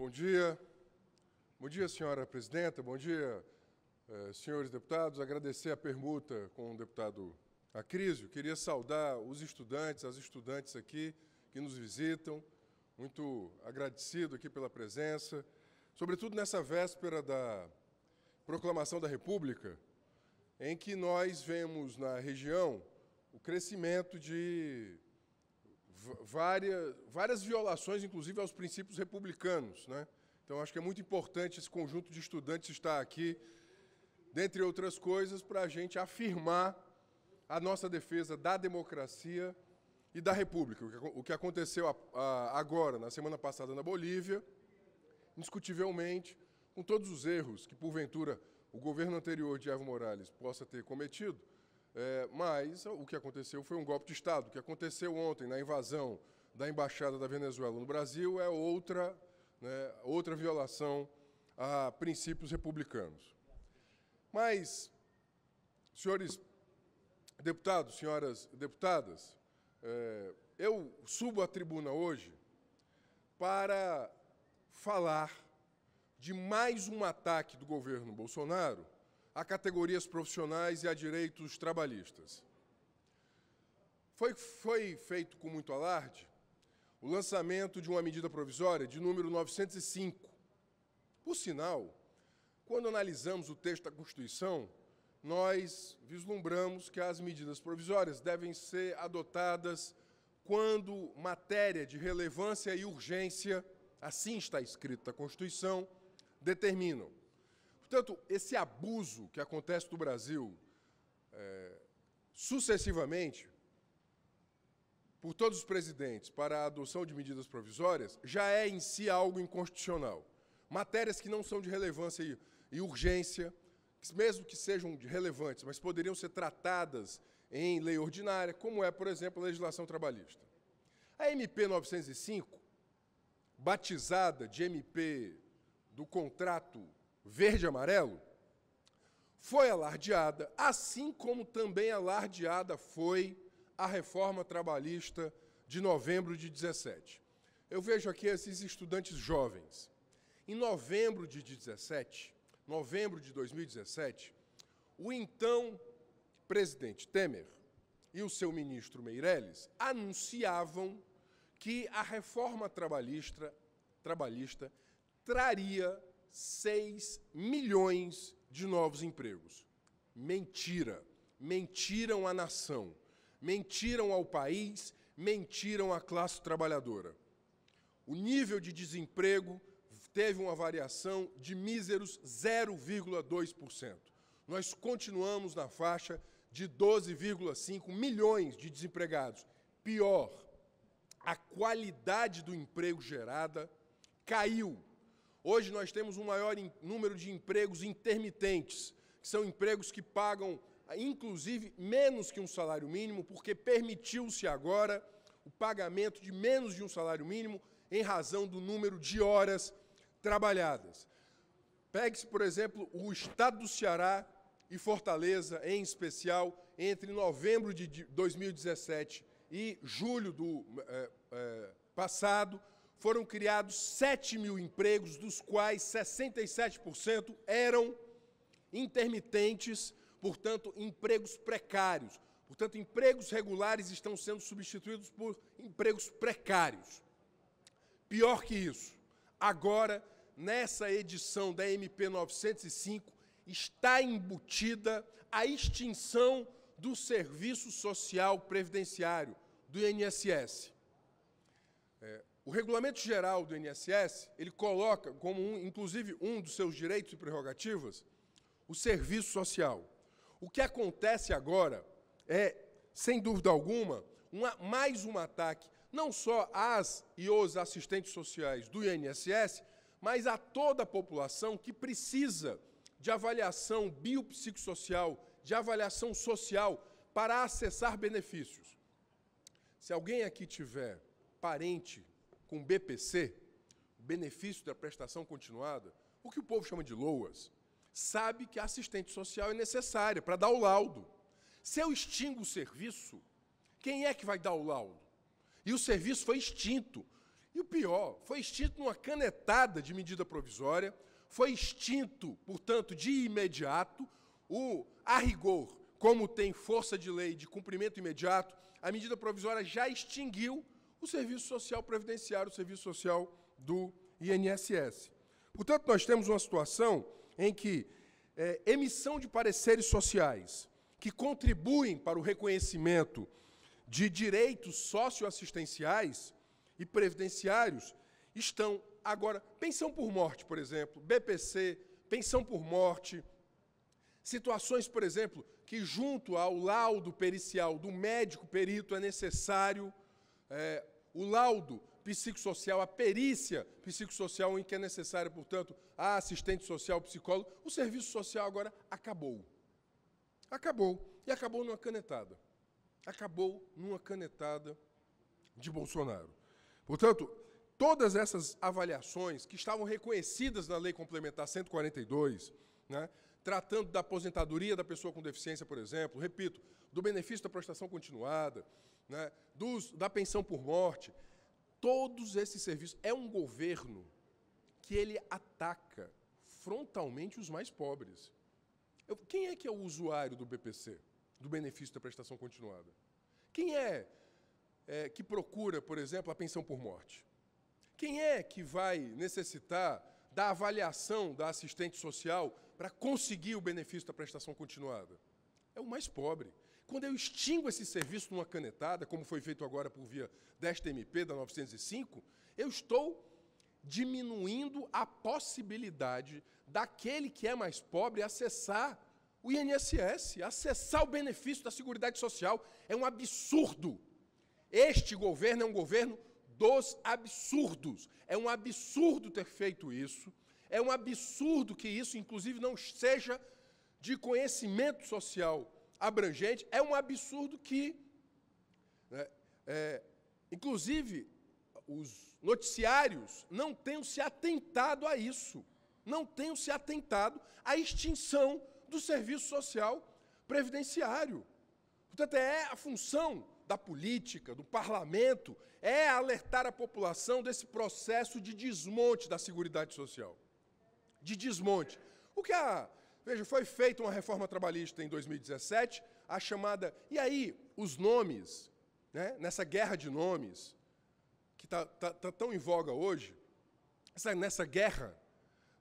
Bom dia. Bom dia, senhora presidenta. Bom dia, eh, senhores deputados. Agradecer a permuta com o deputado Acrísio. Queria saudar os estudantes, as estudantes aqui que nos visitam. Muito agradecido aqui pela presença. Sobretudo nessa véspera da proclamação da República, em que nós vemos na região o crescimento de várias, várias violações, inclusive, aos princípios republicanos. Né? Então, acho que é muito importante esse conjunto de estudantes estar aqui, dentre outras coisas, para a gente afirmar a nossa defesa da democracia e da República. O que aconteceu agora, na semana passada, na Bolívia, indiscutivelmente, com todos os erros que, porventura, o governo anterior de Evo Morales possa ter cometido, é, mas o que aconteceu foi um golpe de Estado. O que aconteceu ontem na invasão da Embaixada da Venezuela no Brasil é outra, né, outra violação a princípios republicanos. Mas, senhores deputados, senhoras deputadas, é, eu subo à tribuna hoje para falar de mais um ataque do governo Bolsonaro a categorias profissionais e a direitos trabalhistas. Foi, foi feito com muito alarde o lançamento de uma medida provisória de número 905. Por sinal, quando analisamos o texto da Constituição, nós vislumbramos que as medidas provisórias devem ser adotadas quando matéria de relevância e urgência, assim está escrita a Constituição, determinam. Portanto, esse abuso que acontece no Brasil é, sucessivamente por todos os presidentes para a adoção de medidas provisórias já é em si algo inconstitucional. Matérias que não são de relevância e, e urgência, mesmo que sejam relevantes, mas poderiam ser tratadas em lei ordinária, como é, por exemplo, a legislação trabalhista. A MP 905, batizada de MP do contrato verde e amarelo, foi alardeada, assim como também alardeada foi a reforma trabalhista de novembro de 17. Eu vejo aqui esses estudantes jovens. Em novembro de 17, novembro de 2017, o então presidente Temer e o seu ministro Meirelles anunciavam que a reforma trabalhista, trabalhista traria 6 milhões de novos empregos. Mentira. Mentiram à nação, mentiram ao país, mentiram à classe trabalhadora. O nível de desemprego teve uma variação de míseros 0,2%. Nós continuamos na faixa de 12,5 milhões de desempregados. Pior, a qualidade do emprego gerada caiu Hoje nós temos um maior número de empregos intermitentes, que são empregos que pagam, inclusive, menos que um salário mínimo, porque permitiu-se agora o pagamento de menos de um salário mínimo em razão do número de horas trabalhadas. Pegue-se, por exemplo, o estado do Ceará e Fortaleza, em especial, entre novembro de 2017 e julho do é, é, passado, foram criados 7 mil empregos, dos quais 67% eram intermitentes, portanto, empregos precários. Portanto, empregos regulares estão sendo substituídos por empregos precários. Pior que isso, agora, nessa edição da MP 905, está embutida a extinção do Serviço Social Previdenciário, do INSS. É, o regulamento geral do INSS, ele coloca como, um, inclusive, um dos seus direitos e prerrogativas, o serviço social. O que acontece agora é, sem dúvida alguma, uma, mais um ataque, não só às e os assistentes sociais do INSS, mas a toda a população que precisa de avaliação biopsicossocial, de avaliação social, para acessar benefícios. Se alguém aqui tiver parente com BPC, benefício da prestação continuada, o que o povo chama de LOAS, sabe que a assistente social é necessária para dar o laudo. Se eu extingo o serviço, quem é que vai dar o laudo? E o serviço foi extinto. E o pior, foi extinto numa canetada de medida provisória, foi extinto, portanto, de imediato, o a rigor, como tem força de lei de cumprimento imediato, a medida provisória já extinguiu o Serviço Social Previdenciário, o Serviço Social do INSS. Portanto, nós temos uma situação em que é, emissão de pareceres sociais que contribuem para o reconhecimento de direitos socioassistenciais e previdenciários estão agora pensão por morte, por exemplo, BPC, pensão por morte, situações, por exemplo, que junto ao laudo pericial do médico perito é necessário é, o laudo psicossocial, a perícia psicossocial em que é necessária, portanto, a assistente social, psicólogo, o serviço social agora acabou. Acabou. E acabou numa canetada. Acabou numa canetada de Bolsonaro. Portanto, todas essas avaliações que estavam reconhecidas na Lei Complementar 142, né, tratando da aposentadoria da pessoa com deficiência, por exemplo, repito, do benefício da prestação continuada, né, dos, da pensão por morte, todos esses serviços. É um governo que ele ataca frontalmente os mais pobres. Eu, quem é que é o usuário do BPC, do benefício da prestação continuada? Quem é, é que procura, por exemplo, a pensão por morte? Quem é que vai necessitar da avaliação da assistente social para conseguir o benefício da prestação continuada? É o mais pobre. Quando eu extingo esse serviço numa canetada, como foi feito agora por via desta MP da 905, eu estou diminuindo a possibilidade daquele que é mais pobre acessar o INSS, acessar o benefício da Seguridade Social. É um absurdo. Este governo é um governo dos absurdos. É um absurdo ter feito isso. É um absurdo que isso, inclusive, não seja de conhecimento social abrangente. É um absurdo que, né, é, inclusive, os noticiários não tenham se atentado a isso. Não tenham se atentado à extinção do serviço social previdenciário. Portanto, é a função da política, do parlamento, é alertar a população desse processo de desmonte da Seguridade Social. De desmonte. O que a. Veja, foi feita uma reforma trabalhista em 2017, a chamada. E aí, os nomes, né, nessa guerra de nomes, que está tá, tá tão em voga hoje, essa, nessa guerra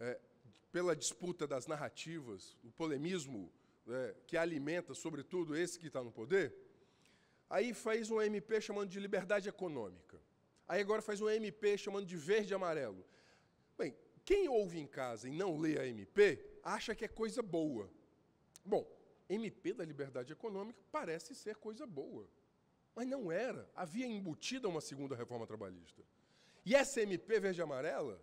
é, pela disputa das narrativas, o polemismo é, que alimenta, sobretudo, esse que está no poder, Aí faz um MP chamando de liberdade econômica. Aí agora faz um MP chamando de verde e amarelo. Bem, quem ouve em casa e não lê a MP, acha que é coisa boa. Bom, MP da liberdade econômica parece ser coisa boa. Mas não era. Havia embutida uma segunda reforma trabalhista. E essa MP verde e amarela,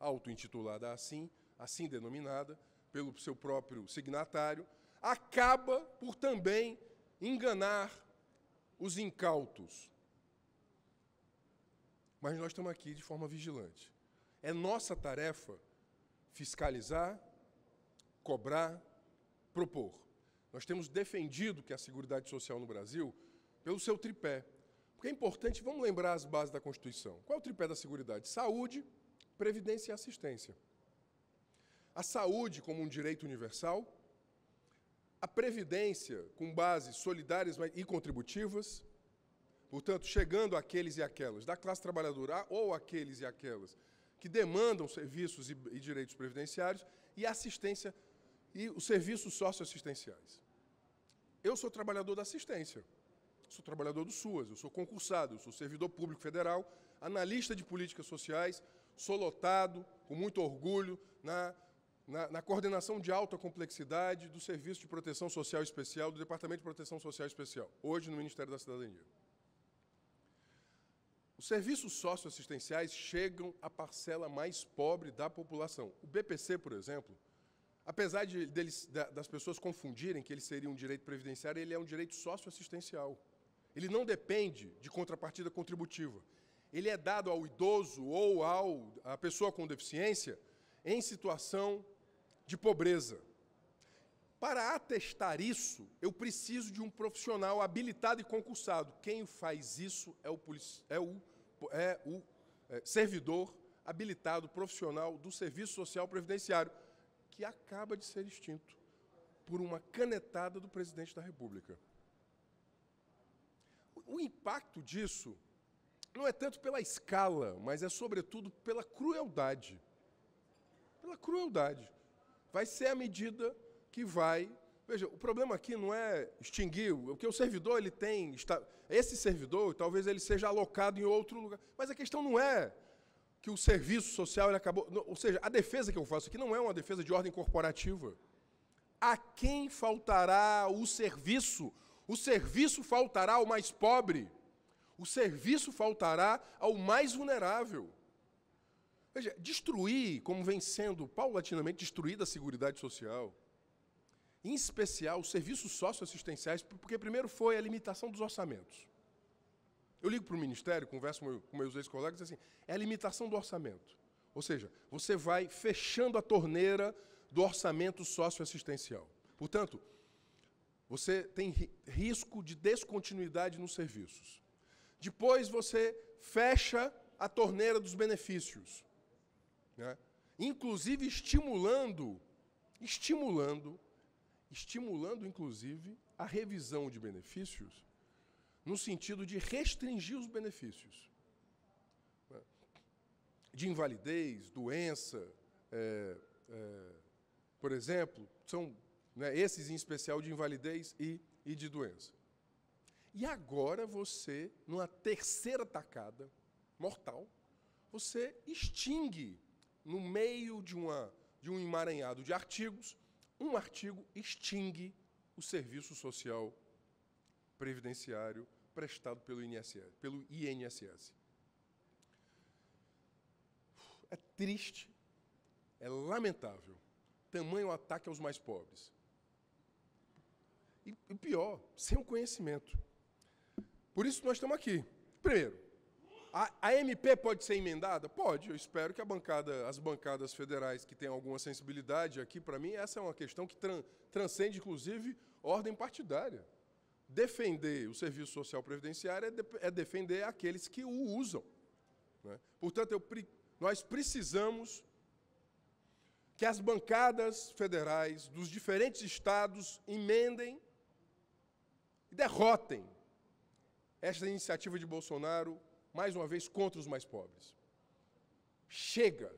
auto-intitulada assim, assim denominada, pelo seu próprio signatário, acaba por também enganar os incautos. Mas nós estamos aqui de forma vigilante. É nossa tarefa fiscalizar, cobrar, propor. Nós temos defendido que a Seguridade Social no Brasil pelo seu tripé. Porque é importante, vamos lembrar as bases da Constituição. Qual é o tripé da Seguridade? Saúde, previdência e assistência. A saúde como um direito universal, a previdência com bases solidárias e contributivas, portanto, chegando àqueles e aquelas da classe trabalhadora ou àqueles e aquelas que demandam serviços e, e direitos previdenciários e assistência e os serviços socioassistenciais. Eu sou trabalhador da assistência, sou trabalhador do SUAS, eu sou concursado, eu sou servidor público federal, analista de políticas sociais, sou lotado, com muito orgulho, na né, na, na, coordenação de alta complexidade do Serviço de Proteção Social Especial, do Departamento de Proteção Social Especial, hoje no Ministério da Cidadania. Os serviços socioassistenciais chegam à parcela mais pobre da população. O BPC, por exemplo, apesar de, deles, da, das pessoas confundirem que ele seria um direito previdenciário, ele é um direito socioassistencial. Ele não depende de contrapartida contributiva. Ele é dado ao idoso ou ao, à pessoa com deficiência em situação de pobreza. Para atestar isso, eu preciso de um profissional habilitado e concursado. Quem faz isso é o, é o, é o é, servidor habilitado profissional do Serviço Social Previdenciário, que acaba de ser extinto por uma canetada do presidente da República. O impacto disso não é tanto pela escala, mas é sobretudo pela crueldade. Pela crueldade vai ser a medida que vai. Veja, o problema aqui não é extinguir, o que o servidor ele tem. Está, esse servidor, talvez ele seja alocado em outro lugar. Mas a questão não é que o serviço social ele acabou. Não, ou seja, a defesa que eu faço aqui não é uma defesa de ordem corporativa. A quem faltará o serviço? O serviço faltará ao mais pobre. O serviço faltará ao mais vulnerável. Veja, destruir, como vem sendo paulatinamente destruída a Seguridade Social, em especial os serviços socioassistenciais, porque primeiro foi a limitação dos orçamentos. Eu ligo para o Ministério, converso com meus ex-colegas, assim, é a limitação do orçamento. Ou seja, você vai fechando a torneira do orçamento socioassistencial. Portanto, você tem risco de descontinuidade nos serviços. Depois você fecha a torneira dos benefícios né? inclusive estimulando, estimulando, estimulando, inclusive, a revisão de benefícios, no sentido de restringir os benefícios né? de invalidez, doença, é, é, por exemplo, são né, esses em especial de invalidez e, e de doença. E agora você, numa terceira tacada mortal, você extingue no meio de, uma, de um emaranhado de artigos, um artigo extingue o serviço social previdenciário prestado pelo INSS. Pelo INSS. É triste, é lamentável, tamanho ataque aos mais pobres. E, pior, sem o conhecimento. Por isso nós estamos aqui. Primeiro, a, a MP pode ser emendada? Pode. Eu espero que bancada, as bancadas federais que têm alguma sensibilidade aqui, para mim, essa é uma questão que tran, transcende, inclusive, ordem partidária. Defender o serviço social previdenciário é, de, é defender aqueles que o usam. Né? Portanto, eu, nós precisamos que as bancadas federais dos diferentes estados emendem e derrotem esta iniciativa de Bolsonaro mais uma vez, contra os mais pobres. Chega!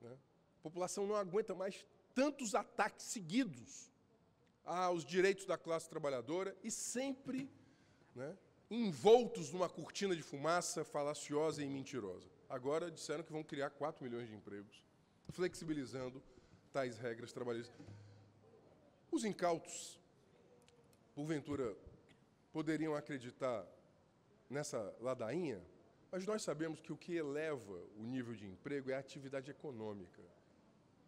Né? A população não aguenta mais tantos ataques seguidos aos direitos da classe trabalhadora e sempre né, envoltos numa cortina de fumaça falaciosa e mentirosa. Agora disseram que vão criar 4 milhões de empregos, flexibilizando tais regras trabalhistas. Os incautos, porventura, poderiam acreditar nessa ladainha, mas nós sabemos que o que eleva o nível de emprego é a atividade econômica.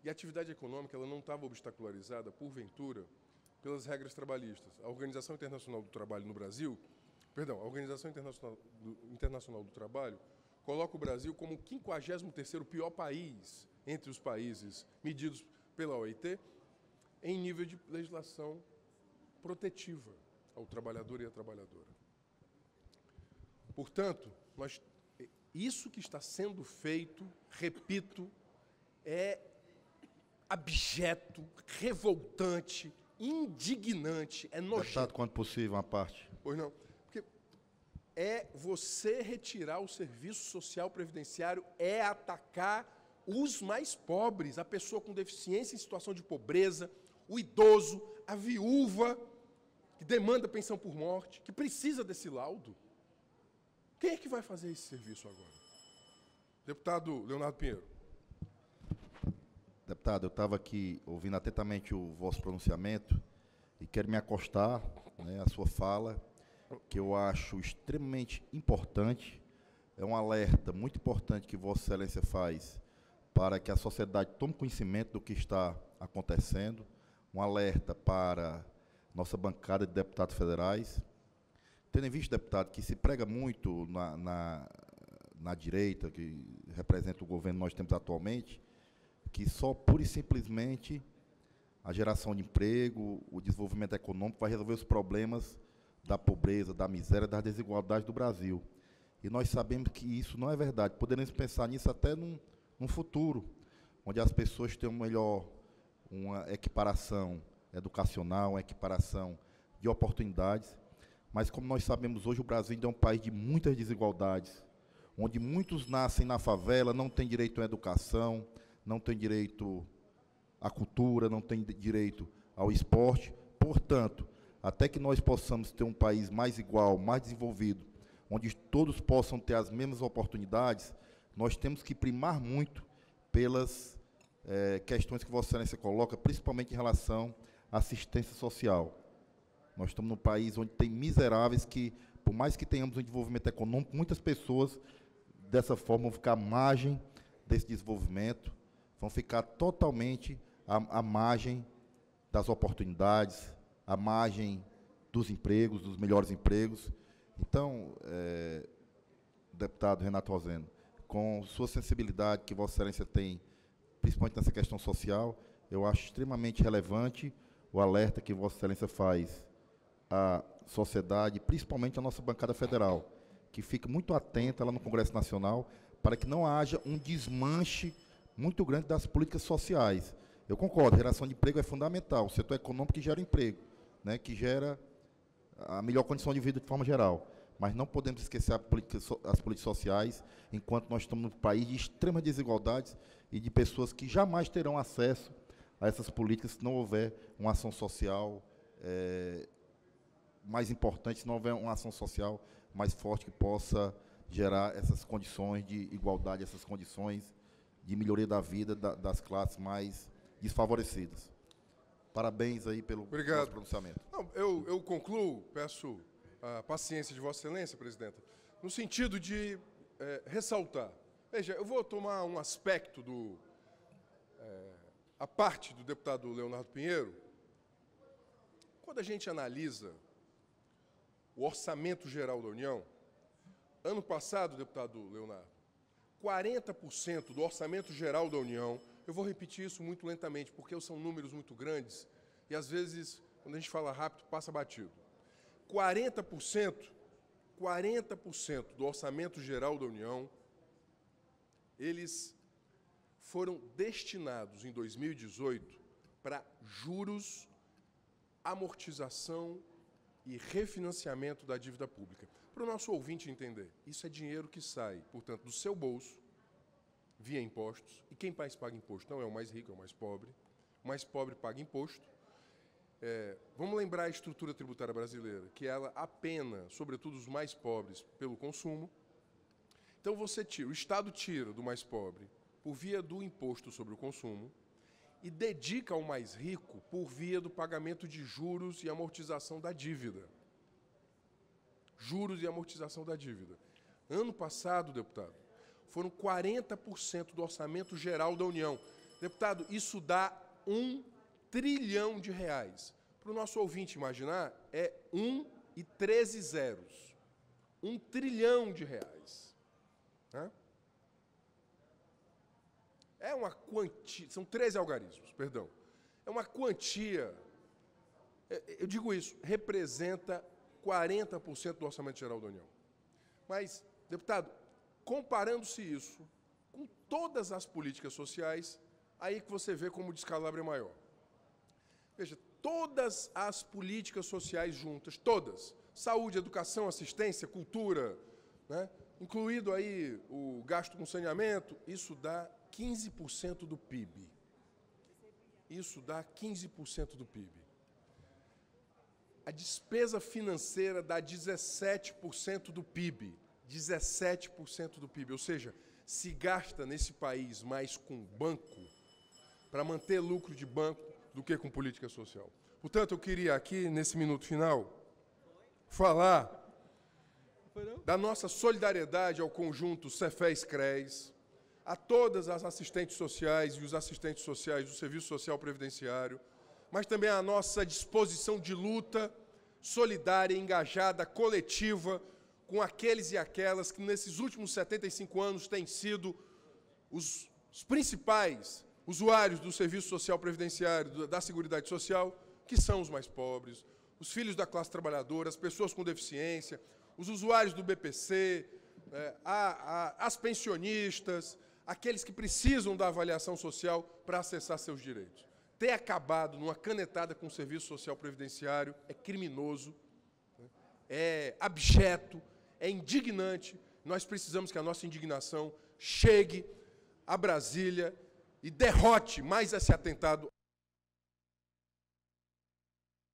E a atividade econômica ela não estava obstacularizada, porventura, pelas regras trabalhistas. A Organização Internacional do Trabalho no Brasil, perdão, a Organização Internacional do, Internacional do Trabalho coloca o Brasil como o 53º pior país entre os países medidos pela OIT em nível de legislação protetiva ao trabalhador e à trabalhadora. Portanto, nós, isso que está sendo feito, repito, é abjeto, revoltante, indignante, é nojento. Deputado, quanto possível, uma parte. Pois não. Porque é você retirar o serviço social previdenciário, é atacar os mais pobres, a pessoa com deficiência em situação de pobreza, o idoso, a viúva que demanda pensão por morte, que precisa desse laudo. Quem é que vai fazer esse serviço agora? Deputado Leonardo Pinheiro. Deputado, eu estava aqui ouvindo atentamente o vosso pronunciamento e quero me acostar né, à sua fala, que eu acho extremamente importante. É um alerta muito importante que Vossa Excelência faz para que a sociedade tome conhecimento do que está acontecendo, um alerta para nossa bancada de deputados federais, Tendo em vista, deputado, que se prega muito na, na, na direita, que representa o governo que nós temos atualmente, que só pura e simplesmente a geração de emprego, o desenvolvimento econômico vai resolver os problemas da pobreza, da miséria, das desigualdades do Brasil. E nós sabemos que isso não é verdade. Poderemos pensar nisso até num, num futuro, onde as pessoas tenham melhor uma equiparação educacional, uma equiparação de oportunidades mas como nós sabemos hoje, o Brasil ainda é um país de muitas desigualdades, onde muitos nascem na favela, não têm direito à educação, não têm direito à cultura, não têm direito ao esporte. Portanto, até que nós possamos ter um país mais igual, mais desenvolvido, onde todos possam ter as mesmas oportunidades, nós temos que primar muito pelas é, questões que Vossa Excelência coloca, principalmente em relação à assistência social. Nós estamos num país onde tem miseráveis que, por mais que tenhamos um desenvolvimento econômico, muitas pessoas dessa forma vão ficar à margem desse desenvolvimento, vão ficar totalmente à, à margem das oportunidades, à margem dos empregos, dos melhores empregos. Então, é, deputado Renato Rosendo, com sua sensibilidade que Vossa Excelência tem, principalmente nessa questão social, eu acho extremamente relevante o alerta que Vossa Excelência faz a sociedade, principalmente a nossa bancada federal, que fique muito atenta lá no Congresso Nacional para que não haja um desmanche muito grande das políticas sociais. Eu concordo, geração de emprego é fundamental, o setor econômico que gera emprego, né, que gera a melhor condição de vida de forma geral. Mas não podemos esquecer política, as políticas sociais, enquanto nós estamos num país de extremas desigualdades e de pessoas que jamais terão acesso a essas políticas se não houver uma ação social é, mais importante se não houver uma ação social mais forte que possa gerar essas condições de igualdade, essas condições de melhoria da vida da, das classes mais desfavorecidas. Parabéns aí pelo Obrigado. pronunciamento. Não, eu, eu concluo, peço a paciência de Vossa Excelência, Presidenta, no sentido de é, ressaltar. Veja, eu vou tomar um aspecto do. É, a parte do deputado Leonardo Pinheiro. Quando a gente analisa o Orçamento Geral da União, ano passado, deputado Leonardo, 40% do Orçamento Geral da União, eu vou repetir isso muito lentamente, porque são números muito grandes e às vezes, quando a gente fala rápido, passa batido. 40%, 40% do Orçamento Geral da União, eles foram destinados em 2018 para juros, amortização e refinanciamento da dívida pública. Para o nosso ouvinte entender, isso é dinheiro que sai, portanto, do seu bolso, via impostos, e quem mais paga imposto não é o mais rico, é o mais pobre. O mais pobre paga imposto. É, vamos lembrar a estrutura tributária brasileira, que ela apena, sobretudo os mais pobres, pelo consumo. Então você tira, o Estado tira do mais pobre por via do imposto sobre o consumo, e dedica ao mais rico por via do pagamento de juros e amortização da dívida. Juros e amortização da dívida. Ano passado, deputado, foram 40% do orçamento geral da União. Deputado, isso dá um trilhão de reais. Para o nosso ouvinte imaginar, é um e treze zeros. Um trilhão de reais. Né? É uma quantia, são 13 algarismos, perdão. É uma quantia, é, eu digo isso, representa 40% do orçamento geral da União. Mas, deputado, comparando-se isso com todas as políticas sociais, aí que você vê como o descalabro é maior. Veja, todas as políticas sociais juntas, todas, saúde, educação, assistência, cultura, né? incluído aí o gasto com saneamento, isso dá 15% do PIB. Isso dá 15% do PIB. A despesa financeira dá 17% do PIB. 17% do PIB. Ou seja, se gasta nesse país mais com banco, para manter lucro de banco, do que com política social. Portanto, eu queria aqui, nesse minuto final, falar da nossa solidariedade ao conjunto Cefés CRES, a todas as assistentes sociais e os assistentes sociais do Serviço Social Previdenciário, mas também a nossa disposição de luta solidária, engajada, coletiva, com aqueles e aquelas que nesses últimos 75 anos têm sido os, os principais usuários do Serviço Social Previdenciário, da Seguridade Social, que são os mais pobres, os filhos da classe trabalhadora, as pessoas com deficiência, os usuários do BPC, é, as pensionistas, aqueles que precisam da avaliação social para acessar seus direitos. Ter acabado numa canetada com o Serviço Social Previdenciário é criminoso, né? é abjeto, é indignante. Nós precisamos que a nossa indignação chegue a Brasília e derrote mais esse atentado